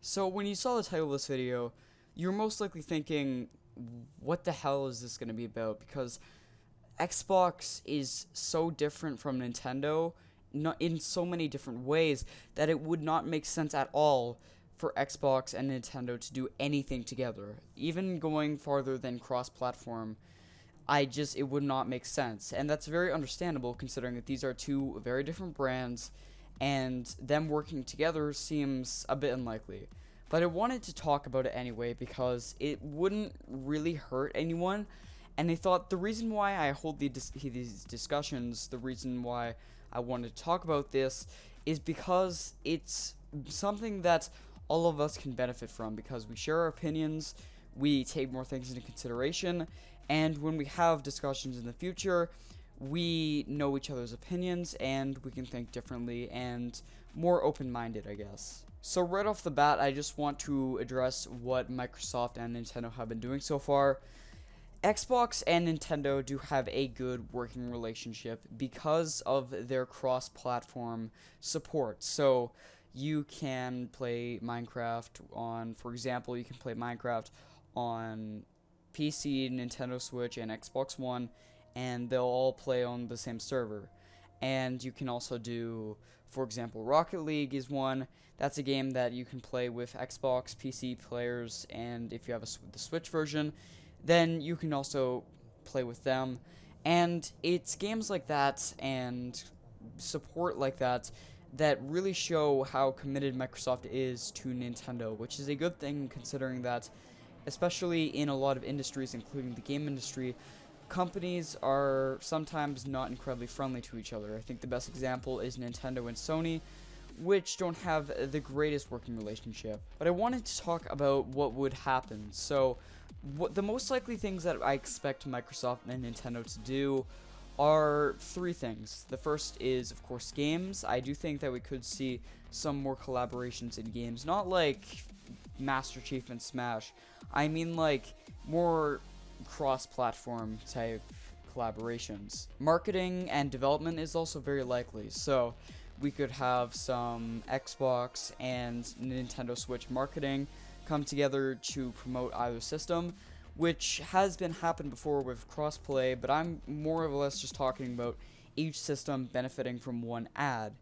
So when you saw the title of this video, you are most likely thinking, what the hell is this going to be about? Because Xbox is so different from Nintendo in so many different ways that it would not make sense at all for Xbox and Nintendo to do anything together. Even going farther than cross-platform, I just, it would not make sense. And that's very understandable considering that these are two very different brands and them working together seems a bit unlikely. But I wanted to talk about it anyway because it wouldn't really hurt anyone, and I thought the reason why I hold these discussions, the reason why I wanted to talk about this, is because it's something that all of us can benefit from because we share our opinions, we take more things into consideration, and when we have discussions in the future, we know each other's opinions and we can think differently and more open-minded, I guess. So right off the bat, I just want to address what Microsoft and Nintendo have been doing so far. Xbox and Nintendo do have a good working relationship because of their cross-platform support. So you can play Minecraft on, for example, you can play Minecraft on PC, Nintendo Switch, and Xbox One, and they'll all play on the same server. And you can also do, for example, Rocket League is one. That's a game that you can play with Xbox, PC players, and if you have a, the Switch version, then you can also play with them. And it's games like that and support like that that really show how committed Microsoft is to Nintendo, which is a good thing considering that, especially in a lot of industries, including the game industry, companies are sometimes not incredibly friendly to each other. I think the best example is Nintendo and Sony, which don't have the greatest working relationship. But I wanted to talk about what would happen. So, what the most likely things that I expect Microsoft and Nintendo to do are three things. The first is, of course, games. I do think that we could see some more collaborations in games, not like Master Chief and Smash. I mean, like, more cross-platform type collaborations. Marketing and development is also very likely, so we could have some Xbox and Nintendo Switch marketing come together to promote either system, which has been happened before with crossplay, but I'm more or less just talking about each system benefiting from one ad.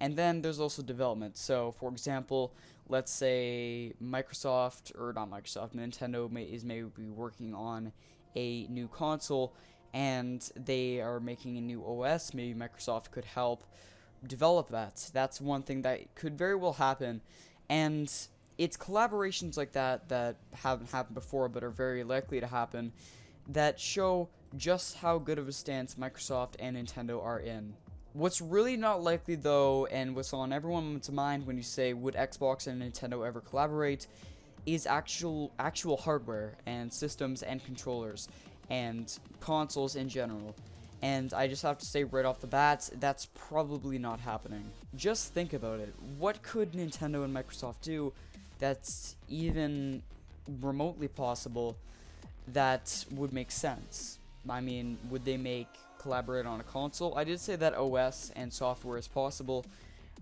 And then there's also development. So, for example, let's say Microsoft or not Microsoft, Nintendo may, is maybe working on a new console and they are making a new OS, maybe Microsoft could help develop that. That's one thing that could very well happen. And it's collaborations like that that haven't happened before but are very likely to happen that show just how good of a stance Microsoft and Nintendo are in. What's really not likely though, and what's on everyone's mind when you say would Xbox and Nintendo ever collaborate, is actual actual hardware and systems and controllers and consoles in general. And I just have to say right off the bat, that's probably not happening. Just think about it. What could Nintendo and Microsoft do that's even remotely possible that would make sense? I mean, would they make collaborate on a console. I did say that OS and software is possible,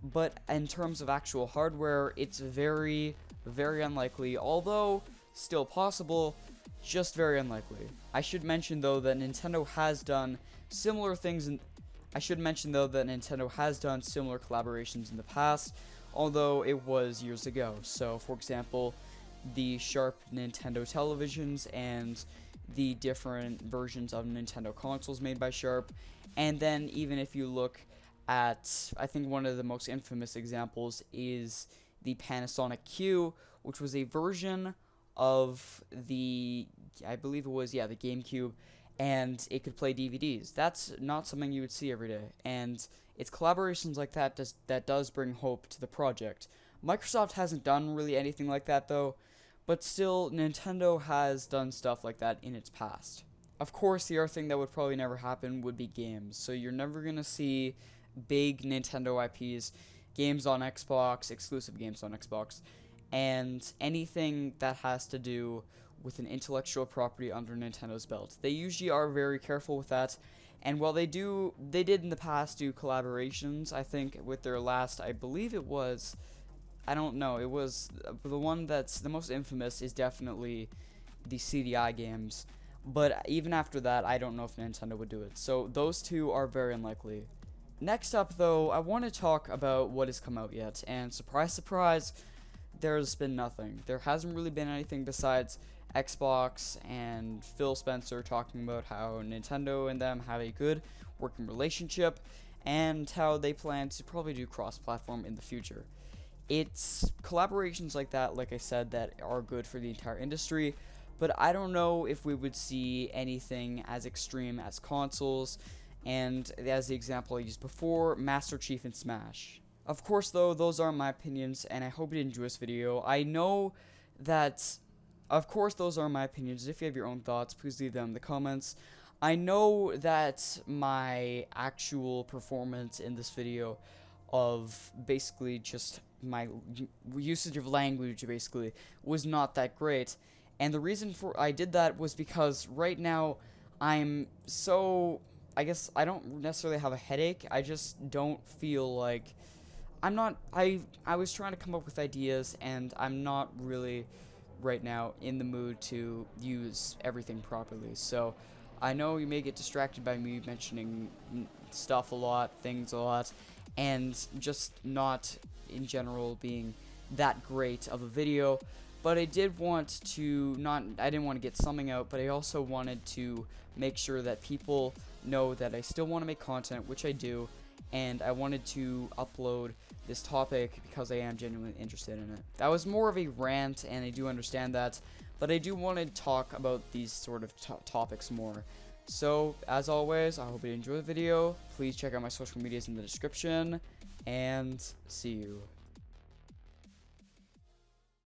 but in terms of actual hardware, it's very, very unlikely, although still possible, just very unlikely. I should mention though that Nintendo has done similar things in I should mention though that Nintendo has done similar collaborations in the past, although it was years ago. So for example, the Sharp Nintendo televisions and the different versions of Nintendo consoles made by Sharp. And then even if you look at, I think one of the most infamous examples is the Panasonic Q, which was a version of the, I believe it was, yeah, the GameCube, and it could play DVDs. That's not something you would see every day, and it's collaborations like that does, that does bring hope to the project. Microsoft hasn't done really anything like that, though, but still, Nintendo has done stuff like that in its past. Of course, the other thing that would probably never happen would be games. So you're never going to see big Nintendo IPs, games on Xbox, exclusive games on Xbox, and anything that has to do with an intellectual property under Nintendo's belt. They usually are very careful with that. And while they do, they did in the past do collaborations, I think, with their last, I believe it was I don't know. It was uh, the one that's the most infamous is definitely the CDI games. But even after that, I don't know if Nintendo would do it. So those two are very unlikely. Next up, though, I want to talk about what has come out yet. And surprise, surprise, there's been nothing. There hasn't really been anything besides Xbox and Phil Spencer talking about how Nintendo and them have a good working relationship and how they plan to probably do cross platform in the future it's collaborations like that, like I said, that are good for the entire industry. But I don't know if we would see anything as extreme as consoles, and as the example I used before, Master Chief and Smash. Of course, though, those are my opinions, and I hope you enjoyed this video. I know that, of course, those are my opinions. If you have your own thoughts, please leave them in the comments. I know that my actual performance in this video of basically just my usage of language basically was not that great. And the reason for I did that was because right now I'm so I guess I don't necessarily have a headache. I just don't feel like I'm not I I was trying to come up with ideas and I'm not really right now in the mood to use everything properly. So I know you may get distracted by me mentioning stuff a lot, things a lot, and just not in general being that great of a video. But I did want to not, I didn't want to get something out, but I also wanted to make sure that people know that I still want to make content, which I do, and I wanted to upload this topic because I am genuinely interested in it. That was more of a rant, and I do understand that, but I do want to talk about these sort of topics more. So, as always, I hope you enjoy the video. Please check out my social medias in the description and see you